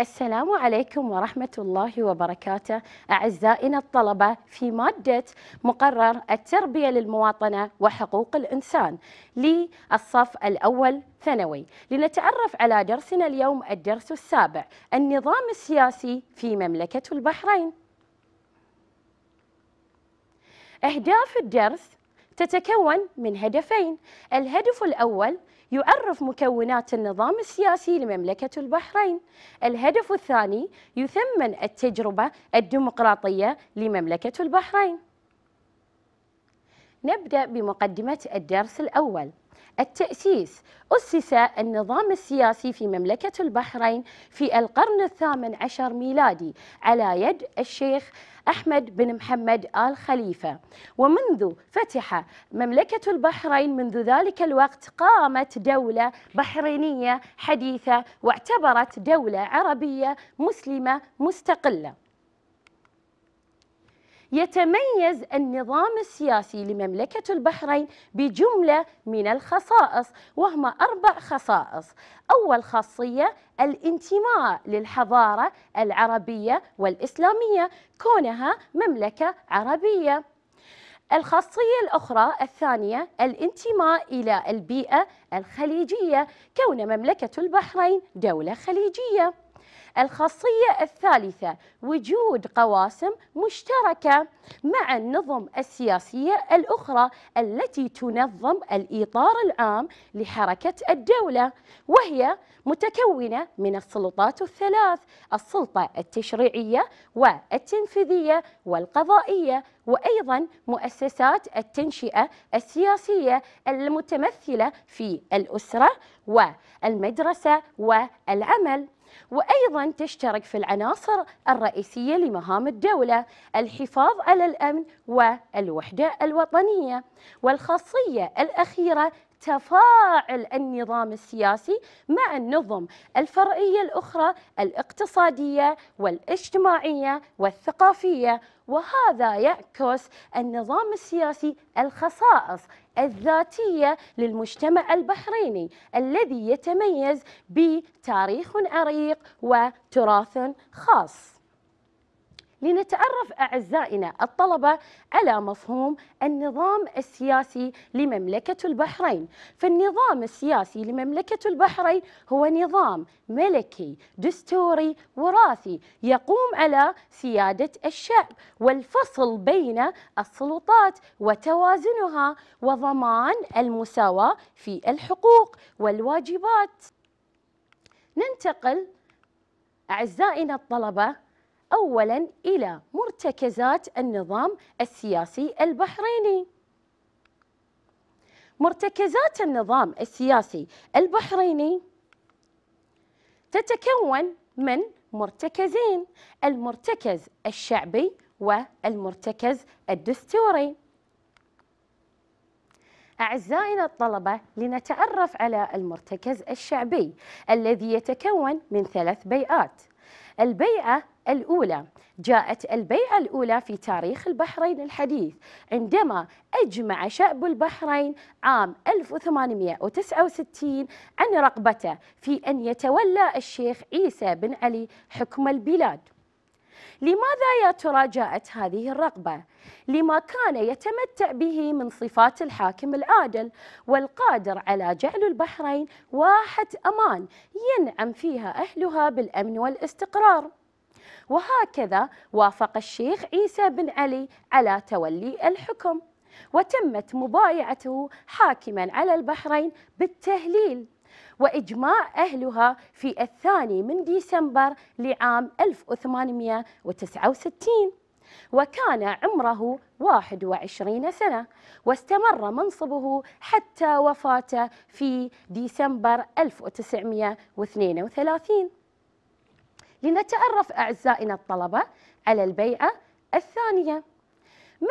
السلام عليكم ورحمة الله وبركاته أعزائنا الطلبة في مادة مقرر التربية للمواطنة وحقوق الإنسان للصف الأول ثانوي لنتعرف على درسنا اليوم الدرس السابع النظام السياسي في مملكة البحرين أهداف الدرس تتكون من هدفين الهدف الأول يعرف مكونات النظام السياسي لمملكة البحرين الهدف الثاني يثمن التجربة الديمقراطية لمملكة البحرين نبدأ بمقدمة الدرس الأول التأسيس أسس النظام السياسي في مملكة البحرين في القرن الثامن عشر ميلادي على يد الشيخ أحمد بن محمد آل خليفة ومنذ فتح مملكة البحرين منذ ذلك الوقت قامت دولة بحرينية حديثة واعتبرت دولة عربية مسلمة مستقلة يتميز النظام السياسي لمملكة البحرين بجملة من الخصائص وهما أربع خصائص أول خاصية الانتماء للحضارة العربية والإسلامية كونها مملكة عربية الخاصية الأخرى الثانية الانتماء إلى البيئة الخليجية كون مملكة البحرين دولة خليجية الخاصية الثالثة وجود قواسم مشتركة مع النظم السياسية الأخرى التي تنظم الإطار العام لحركة الدولة وهي متكونة من السلطات الثلاث السلطة التشريعية والتنفيذية والقضائية وأيضا مؤسسات التنشئة السياسية المتمثلة في الأسرة والمدرسة والعمل وأيضا تشترك في العناصر الرئيسية لمهام الدولة الحفاظ على الأمن والوحدة الوطنية والخاصية الأخيرة تفاعل النظام السياسي مع النظم الفرعية الأخرى الاقتصادية والاجتماعية والثقافية وهذا يعكس النظام السياسي الخصائص الذاتية للمجتمع البحريني الذي يتميز بتاريخ عريق وتراث خاص لنتعرف أعزائنا الطلبة على مفهوم النظام السياسي لمملكة البحرين فالنظام السياسي لمملكة البحرين هو نظام ملكي دستوري وراثي يقوم على سيادة الشعب والفصل بين السلطات وتوازنها وضمان المساواة في الحقوق والواجبات ننتقل أعزائنا الطلبة أولا إلى مرتكزات النظام السياسي البحريني مرتكزات النظام السياسي البحريني تتكون من مرتكزين المرتكز الشعبي والمرتكز الدستوري أعزائنا الطلبة لنتعرف على المرتكز الشعبي الذي يتكون من ثلاث بيئات البيئة الأولى جاءت البيعة الأولى في تاريخ البحرين الحديث عندما أجمع شعب البحرين عام 1869 عن رغبته في أن يتولى الشيخ عيسى بن علي حكم البلاد لماذا يا ترى جاءت هذه الرغبة؟ لما كان يتمتع به من صفات الحاكم العادل والقادر على جعل البحرين واحة أمان ينعم فيها أهلها بالأمن والاستقرار وهكذا وافق الشيخ عيسى بن علي على تولي الحكم وتمت مبايعته حاكما على البحرين بالتهليل وإجماع أهلها في الثاني من ديسمبر لعام 1869 وكان عمره 21 سنة واستمر منصبه حتى وفاته في ديسمبر 1932 لنتعرف أعزائنا الطلبة على البيعة الثانية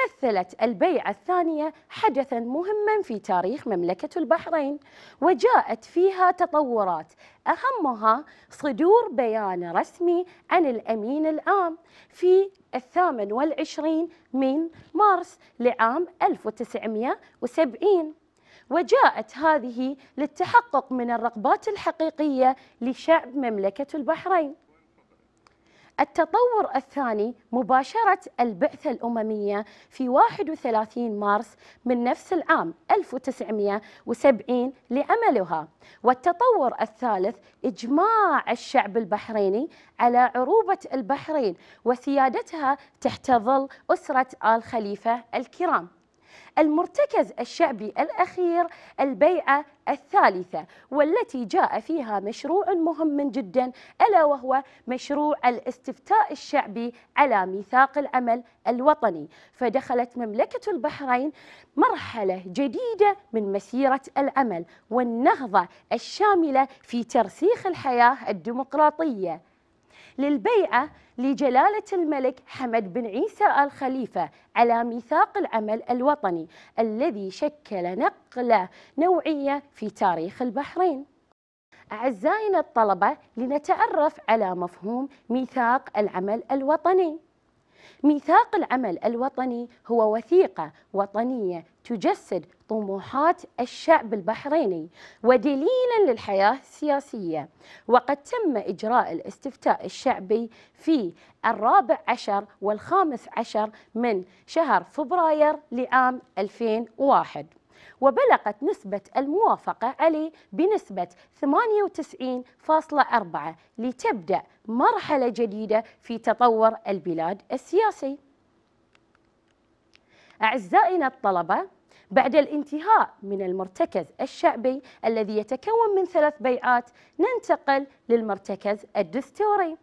مثلت البيعة الثانية حدثا مهما في تاريخ مملكة البحرين وجاءت فيها تطورات أهمها صدور بيان رسمي عن الأمين العام في الثامن والعشرين من مارس لعام 1970 وجاءت هذه للتحقق من الرغبات الحقيقية لشعب مملكة البحرين التطور الثاني مباشرة البعثة الأممية في 31 مارس من نفس العام 1970 لعملها والتطور الثالث إجماع الشعب البحريني على عروبة البحرين وسيادتها تحت ظل أسرة آل خليفة الكرام المرتكز الشعبي الأخير البيعة الثالثة والتي جاء فيها مشروع مهم جدا ألا وهو مشروع الاستفتاء الشعبي على ميثاق العمل الوطني فدخلت مملكة البحرين مرحلة جديدة من مسيرة العمل والنهضة الشاملة في ترسيخ الحياة الديمقراطية للبيعة لجلالة الملك حمد بن عيسى آل خليفة على ميثاق العمل الوطني الذي شكل نقلة نوعية في تاريخ البحرين أعزائنا الطلبة لنتعرف على مفهوم ميثاق العمل الوطني ميثاق العمل الوطني هو وثيقة وطنية تجسد طموحات الشعب البحريني ودليلا للحياة السياسية وقد تم إجراء الاستفتاء الشعبي في الرابع عشر والخامس عشر من شهر فبراير لعام 2001 وبلغت نسبة الموافقة عليه بنسبة 98.4 لتبدأ مرحلة جديدة في تطور البلاد السياسي أعزائنا الطلبة بعد الانتهاء من المرتكز الشعبي الذي يتكون من ثلاث بيعات ننتقل للمرتكز الدستوري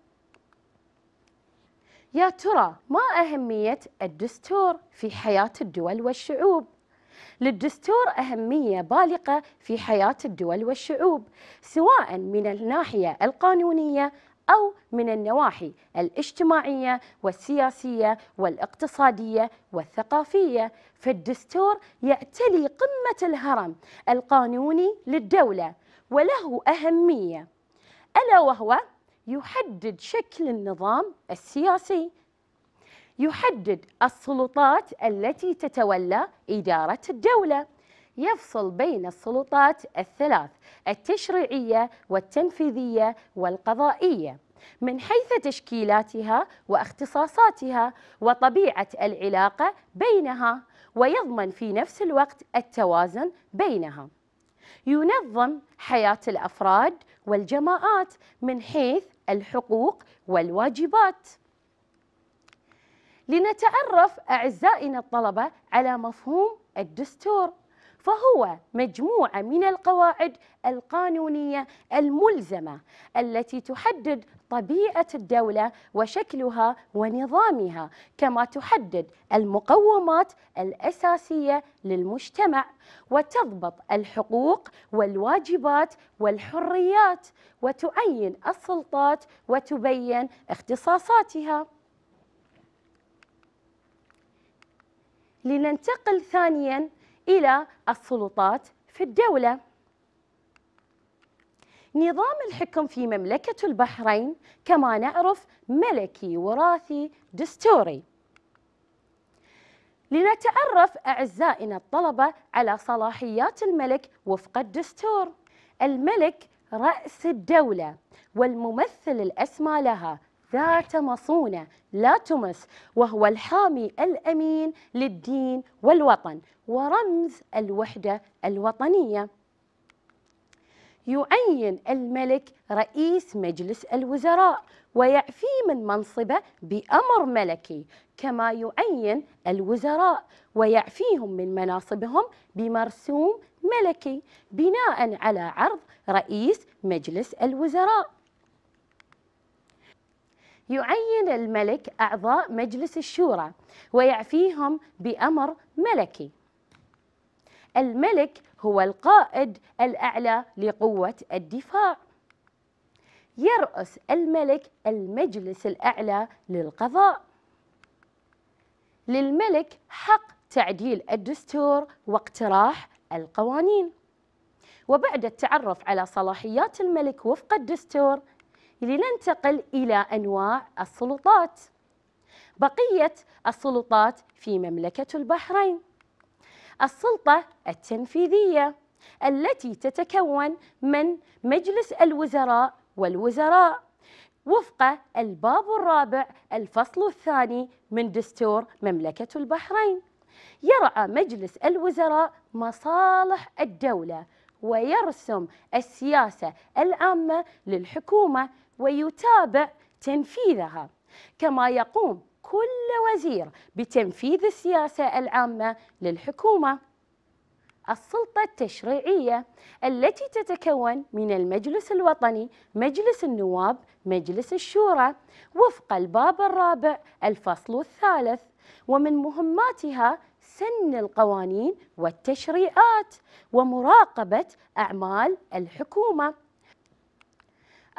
يا ترى ما أهمية الدستور في حياة الدول والشعوب؟ للدستور أهمية بالغة في حياة الدول والشعوب سواء من الناحية القانونية أو من النواحي الاجتماعية والسياسية والاقتصادية والثقافية فالدستور يعتلي قمة الهرم القانوني للدولة وله أهمية ألا وهو يحدد شكل النظام السياسي يحدد السلطات التي تتولى إدارة الدولة يفصل بين السلطات الثلاث التشريعية والتنفيذية والقضائية من حيث تشكيلاتها واختصاصاتها وطبيعة العلاقة بينها ويضمن في نفس الوقت التوازن بينها ينظم حياة الأفراد والجماعات من حيث الحقوق والواجبات لنتعرف أعزائنا الطلبة على مفهوم الدستور فهو مجموعة من القواعد القانونية الملزمة التي تحدد طبيعة الدولة وشكلها ونظامها كما تحدد المقومات الأساسية للمجتمع وتضبط الحقوق والواجبات والحريات وتعين السلطات وتبين اختصاصاتها لننتقل ثانيا إلى السلطات في الدولة نظام الحكم في مملكة البحرين كما نعرف ملكي وراثي دستوري لنتعرف أعزائنا الطلبة على صلاحيات الملك وفق الدستور الملك رأس الدولة والممثل الأسمى لها ذات مصونة لا تمس وهو الحامي الأمين للدين والوطن ورمز الوحدة الوطنية يعين الملك رئيس مجلس الوزراء ويعفيه من منصبه بأمر ملكي كما يعين الوزراء ويعفيهم من مناصبهم بمرسوم ملكي بناء على عرض رئيس مجلس الوزراء يعين الملك أعضاء مجلس الشورى ويعفيهم بأمر ملكي الملك هو القائد الأعلى لقوة الدفاع يرأس الملك المجلس الأعلى للقضاء للملك حق تعديل الدستور واقتراح القوانين وبعد التعرف على صلاحيات الملك وفق الدستور لننتقل إلى أنواع السلطات بقية السلطات في مملكة البحرين السلطة التنفيذية التي تتكون من مجلس الوزراء والوزراء وفق الباب الرابع الفصل الثاني من دستور مملكة البحرين يرعى مجلس الوزراء مصالح الدولة ويرسم السياسة العامة للحكومة ويتابع تنفيذها كما يقوم كل وزير بتنفيذ السياسة العامة للحكومة السلطة التشريعية التي تتكون من المجلس الوطني، مجلس النواب، مجلس الشورى وفق الباب الرابع الفصل الثالث ومن مهماتها سن القوانين والتشريعات ومراقبة أعمال الحكومة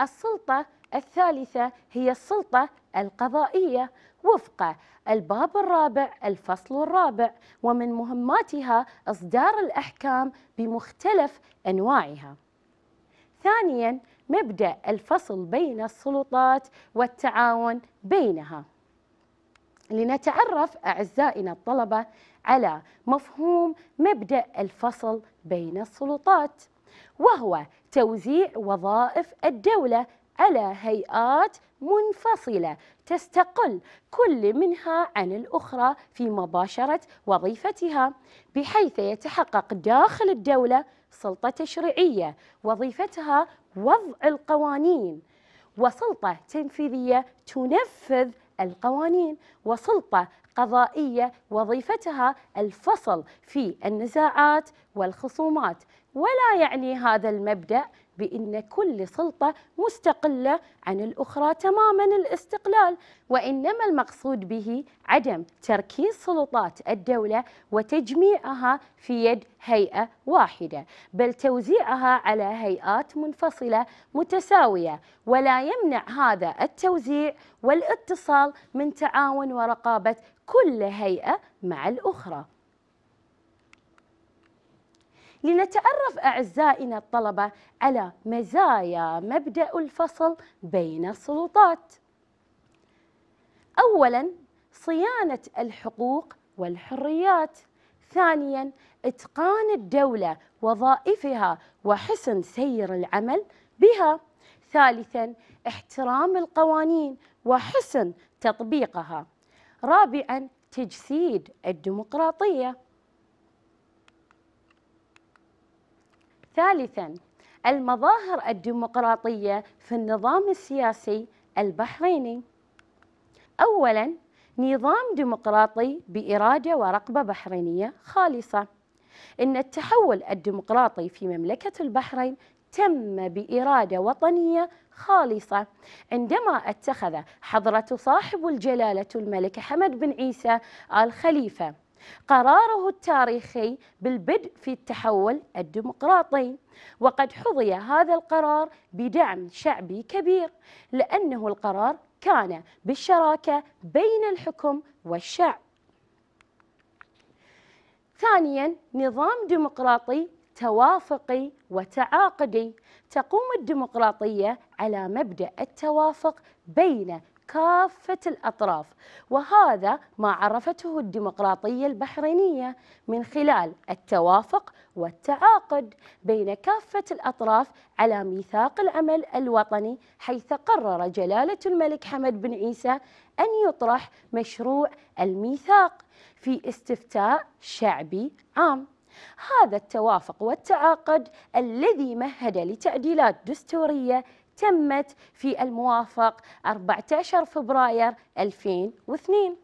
السلطة الثالثة هي السلطة القضائية وفق الباب الرابع الفصل الرابع ومن مهماتها إصدار الأحكام بمختلف أنواعها ثانيا مبدأ الفصل بين السلطات والتعاون بينها لنتعرف أعزائنا الطلبة على مفهوم مبدأ الفصل بين السلطات وهو توزيع وظائف الدولة على هيئات منفصلة تستقل كل منها عن الأخرى في مباشرة وظيفتها بحيث يتحقق داخل الدولة سلطة تشريعية وظيفتها وضع القوانين وسلطة تنفيذية تنفذ القوانين وسلطة قضائية وظيفتها الفصل في النزاعات والخصومات ولا يعني هذا المبدأ بأن كل سلطة مستقلة عن الأخرى تماما الاستقلال وإنما المقصود به عدم تركيز سلطات الدولة وتجميعها في يد هيئة واحدة بل توزيعها على هيئات منفصلة متساوية ولا يمنع هذا التوزيع والاتصال من تعاون ورقابة كل هيئة مع الأخرى لنتعرف أعزائنا الطلبة على مزايا مبدأ الفصل بين السلطات أولاً صيانة الحقوق والحريات ثانياً إتقان الدولة وظائفها وحسن سير العمل بها ثالثاً احترام القوانين وحسن تطبيقها رابعاً تجسيد الديمقراطيه ثالثا المظاهر الديمقراطية في النظام السياسي البحريني أولا نظام ديمقراطي بإرادة ورقبة بحرينية خالصة إن التحول الديمقراطي في مملكة البحرين تم بإرادة وطنية خالصة عندما اتخذ حضرة صاحب الجلالة الملك حمد بن عيسى آل خليفة قراره التاريخي بالبدء في التحول الديمقراطي وقد حظي هذا القرار بدعم شعبي كبير لأنه القرار كان بالشراكة بين الحكم والشعب ثانيا نظام ديمقراطي توافقي وتعاقدي تقوم الديمقراطية على مبدأ التوافق بين كافة الأطراف وهذا ما عرفته الديمقراطية البحرينية من خلال التوافق والتعاقد بين كافة الأطراف على ميثاق العمل الوطني حيث قرر جلالة الملك حمد بن عيسى أن يطرح مشروع الميثاق في استفتاء شعبي عام هذا التوافق والتعاقد الذي مهد لتعديلات دستورية تمت في الموافق 14 فبراير 2002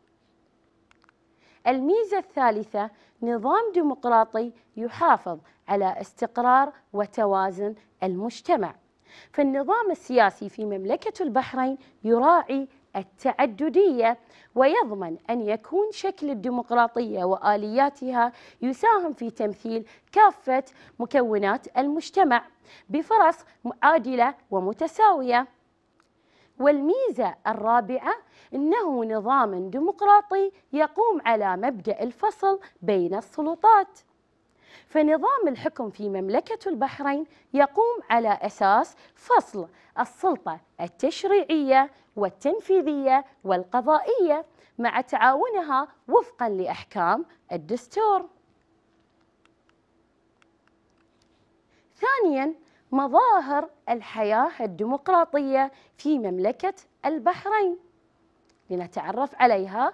الميزة الثالثة نظام ديمقراطي يحافظ على استقرار وتوازن المجتمع فالنظام السياسي في مملكة البحرين يراعي التعددية ويضمن أن يكون شكل الديمقراطية وآلياتها يساهم في تمثيل كافة مكونات المجتمع بفرص عادلة ومتساوية والميزة الرابعة أنه نظام ديمقراطي يقوم على مبدأ الفصل بين السلطات فنظام الحكم في مملكة البحرين يقوم على أساس فصل السلطة التشريعية والتنفيذية والقضائية مع تعاونها وفقا لأحكام الدستور ثانيا مظاهر الحياة الديمقراطية في مملكة البحرين لنتعرف عليها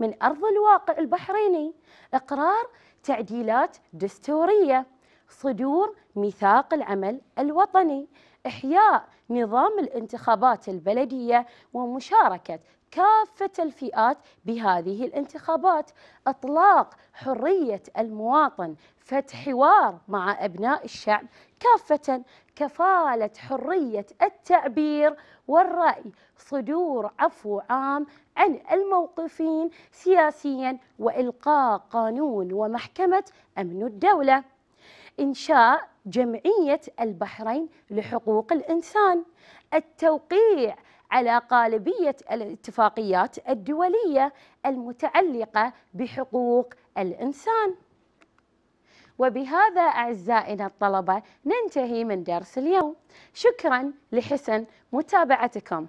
من أرض الواقع البحريني إقرار تعديلات دستورية صدور ميثاق العمل الوطني إحياء نظام الانتخابات البلدية ومشاركة كافة الفئات بهذه الانتخابات إطلاق حرية المواطن فتح حوار مع أبناء الشعب كافة كفالة حرية التعبير والرأي صدور عفو عام عن الموقفين سياسيا وإلقاء قانون ومحكمة أمن الدولة إنشاء جمعية البحرين لحقوق الإنسان التوقيع على قالبية الاتفاقيات الدولية المتعلقة بحقوق الإنسان وبهذا أعزائنا الطلبة ننتهي من درس اليوم شكرا لحسن متابعتكم